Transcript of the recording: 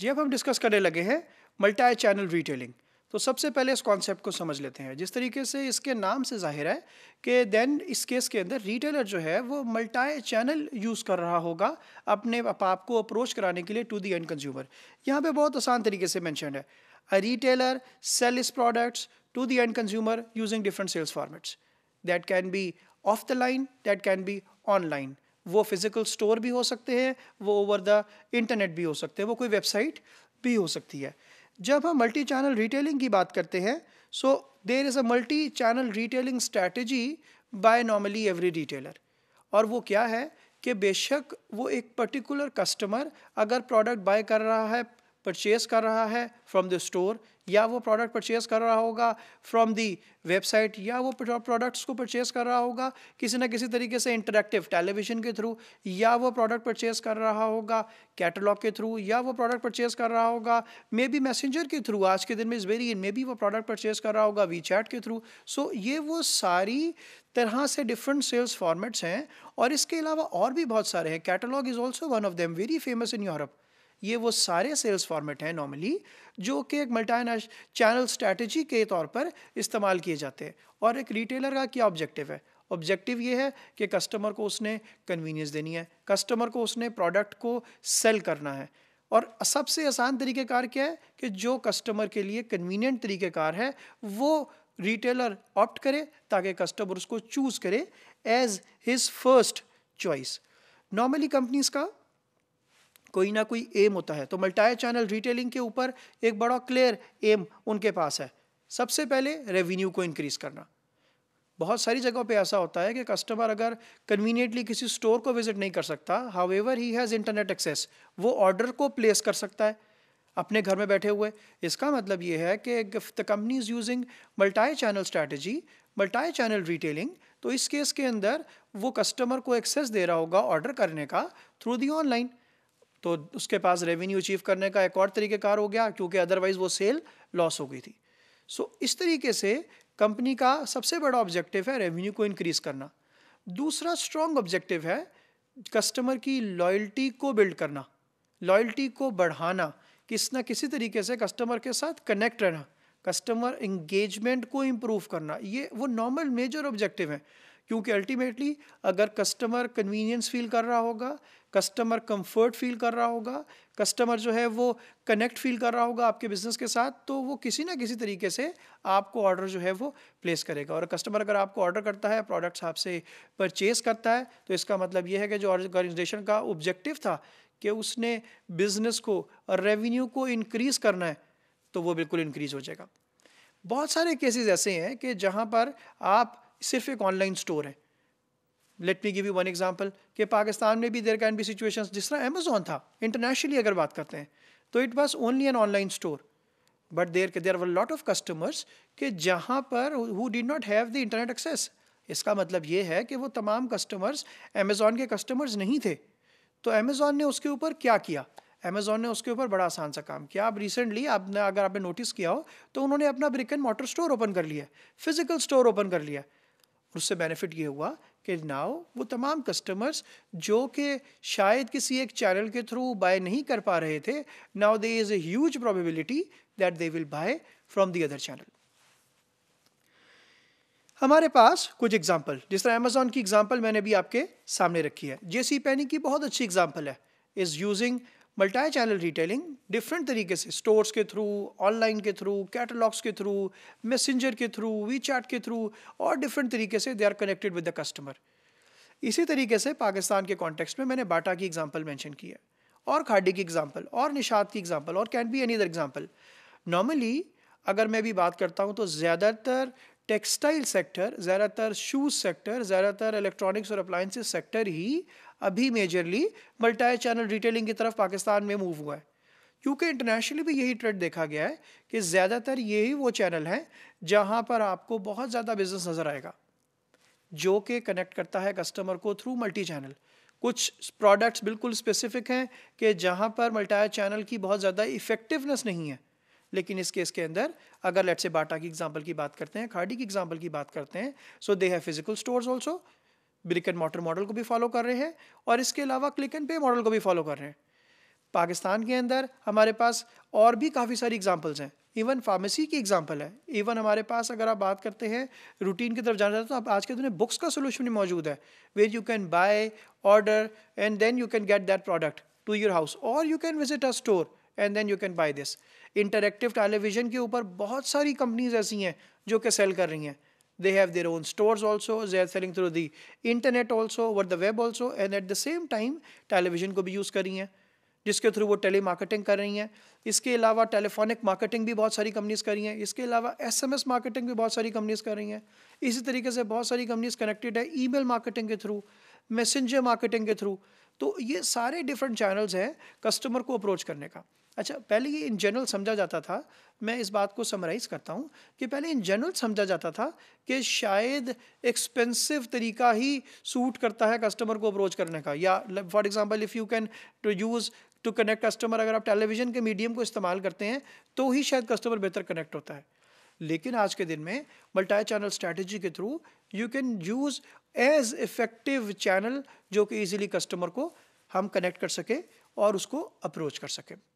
जी अब हम डिस्कस करने लगे हैं मल्टी चैनल रिटेलिंग तो सबसे पहले इस कॉन्सेप्ट को समझ लेते हैं जिस तरीके से इसके नाम से जाहिर है कि देन इस केस के अंदर रिटेलर जो है वो मल्टाई चैनल यूज़ कर रहा होगा अपने आप को अप्रोच कराने के लिए टू दी एंड कंज्यूमर यहाँ पे बहुत आसान तरीके से मैंशन है a retailer sell is products to the end consumer using different sales formats that can be off the line that can be online वो फिज़िकल स्टोर भी हो सकते हैं वो ओवर द इंटरनेट भी हो सकते हैं वो कोई वेबसाइट भी हो सकती है जब हम मल्टी चैनल रिटेलिंग की बात करते हैं so there is a multi channel retailing strategy by normally every retailer और वो क्या है कि बेशक वो एक पर्टिकुलर कस्टमर अगर प्रोडक्ट बाय कर रहा है परचेस कर रहा है फ्रॉम द स्टोर या वो प्रोडक्ट परचेस कर रहा होगा फ्रॉम दी वेबसाइट या वो प्रोडक्ट्स को परचेस कर रहा होगा किसी ना किसी तरीके से इंटरेक्टिव टेलीविजन के थ्रू या वो प्रोडक्ट परचेस कर रहा होगा कैटलॉग के थ्रू या वो प्रोडक्ट परचेस कर रहा होगा मे बी मैसेंजर के थ्रू आज के दिन में इज़ वेरी मे बी वो प्रोडक्ट परचेस कर रहा होगा वी के थ्रू सो so, ये वो सारी तरह से डिफरेंट सेल्स फॉर्मेट्स हैं और इसके अलावा और भी बहुत सारे हैं catalogue is also one of them very famous in Europe ये वो सारे सेल्स फॉर्मेट हैं नॉर्मली जो कि एक मल्टा चैनल स्ट्रैटेजी के तौर पर इस्तेमाल किए जाते हैं और एक रिटेलर का क्या ऑब्जेक्टिव है ऑब्जेक्टिव ये है कि कस्टमर को उसने कन्वीनियंस देनी है कस्टमर को उसने प्रोडक्ट को सेल करना है और सबसे आसान तरीक़ेकार क्या है कि जो कस्टमर के लिए कन्वीनियंट तरीक़ेकार है वो रिटेलर ऑप्ट करे ताकि कस्टमर उसको चूज़ करे as his first choice normally companies का कोई ना कोई एम होता है तो मल्टाई चैनल रिटेलिंग के ऊपर एक बड़ा क्लियर एम उनके पास है सबसे पहले रेवेन्यू को इंक्रीज़ करना बहुत सारी जगहों पे ऐसा होता है कि कस्टमर अगर कन्वीनियंटली किसी स्टोर को विजिट नहीं कर सकता however he has internet access वो ऑर्डर को प्लेस कर सकता है अपने घर में बैठे हुए इसका मतलब ये है कि the company is using multi channel strategy multi channel retailing तो इस केस के अंदर वो कस्टमर को एक्सेस दे रहा होगा ऑर्डर करने का थ्रू दी ऑनलाइन तो उसके पास रेवेन्यू अचीव करने का एक और तरीक़ेकार हो गया क्योंकि अदरवाइज़ वो सेल लॉस हो गई थी सो so, इस तरीके से कंपनी का सबसे बड़ा ऑब्जेक्टिव है रेवेन्यू को इनक्रीज़ करना दूसरा स्ट्रॉन्ग ऑब्जेक्टिव है कस्टमर की लॉयल्टी को बिल्ड करना लॉयल्टी को बढ़ाना किस ना किसी तरीके से कस्टमर के साथ कनेक्ट रहना कस्टमर इंगेजमेंट को इम्प्रूव करना ये वो नॉर्मल मेजर ऑब्जेक्टिव है क्योंकि अल्टीमेटली अगर कस्टमर कन्वीनियंस फील कर रहा होगा कस्टमर कंफर्ट फील कर रहा होगा कस्टमर जो है वो कनेक्ट फील कर रहा होगा आपके बिजनेस के साथ तो वो किसी ना किसी तरीके से आपको ऑर्डर जो है वो प्लेस करेगा और कस्टमर अगर आपको ऑर्डर करता है प्रोडक्ट्स आपसे परचेज करता है तो इसका मतलब ये है कि जो ऑर्गेनाइजेशन का ऑब्जेक्टिव था कि उसने बिजनेस को रेवेन्यू को इनक्रीज़ करना है तो वो बिल्कुल इनक्रीज़ हो जाएगा बहुत सारे केसेस ऐसे हैं कि जहाँ पर आप सिर्फ एक ऑनलाइन स्टोर हैं let me give you one example कि पाकिस्तान में भी देर कैन बी सिचुएशन जिस तरह अमेजोन था इंटरनेशनली अगर बात करते हैं तो it was only an online store but there के there were lot of customers कि जहाँ पर who did not have the internet access इसका मतलब ये है कि वो तमाम कस्टमर्स अमेजोन के कस्टमर्स नहीं थे तो अमेजोन ने उसके ऊपर क्या किया अमेजोन ने उसके ऊपर बड़ा आसान सा काम किया अब रिसेंटली आपने अगर आपने नोटिस किया हो तो उन्होंने अपना brick and mortar store open कर लिया फिज़िकल स्टोर ओपन कर लिया उससे बेनिफिट ये हुआ कि नाउ वो तमाम कस्टमर्स जो कि शायद किसी एक चैनल के थ्रू बाय नहीं कर पा रहे थे now they is a huge probability that they will buy from the other channel हमारे पास कुछ एग्जाम्पल जिस तरह अमेजोन की एग्जाम्पल मैंने भी आपके सामने रखी है जेसी पैनी की बहुत अच्छी एग्जाम्पल है is using multi channel retailing different तरीके से स्टोर्स के थ्रू ऑनलाइन के थ्रू कैटलॉग्स के थ्रू मैसेंजर के थ्रू वी चैट के थ्रू और डिफरेंट तरीके से they are connected with the customer इसी तरीके से पाकिस्तान के कॉन्टेक्स्ट में मैंने बाटा की एग्जाम्पल मैंशन की है और खाडी की एग्जाम्पल और निषाद की एग्जाम्पल और can be any other example normally अगर मैं भी बात करता हूँ तो ज़्यादातर टेक्सटाइल सेक्टर ज़्यादातर शूज़ सेक्टर ज़्यादातर इलेक्ट्रॉनिक्स और अप्लाइंसेस सेक्टर ही अभी मेजरली मल्टा चैनल रिटेलिंग की तरफ पाकिस्तान में मूव हुआ है क्योंकि इंटरनेशनली भी यही ट्रेंड देखा गया है कि ज़्यादातर यही वो चैनल हैं जहाँ पर आपको बहुत ज़्यादा बिजनेस नज़र आएगा जो कि कनेक्ट करता है कस्टमर को थ्रू मल्टी चैनल कुछ प्रोडक्ट्स बिल्कुल स्पेसिफिक हैं कि जहाँ पर मल्टा चैनल की बहुत ज़्यादा इफ़ेक्टिवनेस नहीं है लेकिन इस केस के अंदर अगर लेट से बाटा की एग्जाम्पल की बात करते हैं खाड़ी की एग्जांपल की बात करते हैं so they have physical stores also brick and mortar model को भी फॉलो कर रहे हैं और इसके अलावा क्लिक एंड पे मॉडल को भी फॉलो कर रहे हैं पाकिस्तान के अंदर हमारे पास और भी काफ़ी सारी एग्जाम्पल्स हैं इवन फार्मेसी की एग्जाम्पल है इवन हमारे पास अगर आप बात करते हैं रूटीन की तरफ जाना चाहते हो तो आज के दिन बुक्स का सोल्यूशन भी मौजूद है where you can buy order and then you can get that product to your house और you can visit a store and then you can buy this interactive television के ऊपर बहुत सारी कंपनीज ऐसी हैं जो कि सेल कर रही हैं they have their own stores also they are selling through the internet also over the web also and at the same time television को भी use कर रही हैं जिसके थ्रू वो टेली मार्केटिंग कर रही हैं इसके अलावा टेलीफोनिक मार्केटिंग भी बहुत सारी कंपनीज़ कर रही हैं इसके अलावा एसएमएस मार्केटिंग भी बहुत सारी कंपनीज़ कर रही हैं इसी तरीके से बहुत सारी कंपनीज़ कनेक्टेड है ईमेल मार्केटिंग के थ्रू मैसेंजर मार्केटिंग के थ्रू तो ये सारे डिफरेंट चैनल्स हैं कस्टमर को अप्रोच करने का अच्छा पहले ये इन जनरल समझा जाता था मैं इस बात को समराइज़ करता हूँ कि पहले इन जनरल समझा जाता था कि शायद एक्सपेंसिव तरीका ही सूट करता है कस्टमर को अप्रोच करने का या for example if you can to use to connect customer अगर आप टेलीविज़न के मीडियम को इस्तेमाल करते हैं तो ही शायद कस्टमर बेहतर कनेक्ट होता है लेकिन आज के दिन में मल्टाई चैनल स्ट्रैटेजी के through you can use as effective channel जो कि ईजिली कस्टमर को हम कनेक्ट कर सके और उसको अप्रोच कर सकें